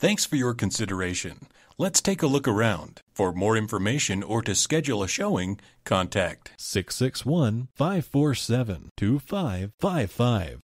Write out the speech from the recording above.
Thanks for your consideration. Let's take a look around. For more information or to schedule a showing, contact 661 547 2555.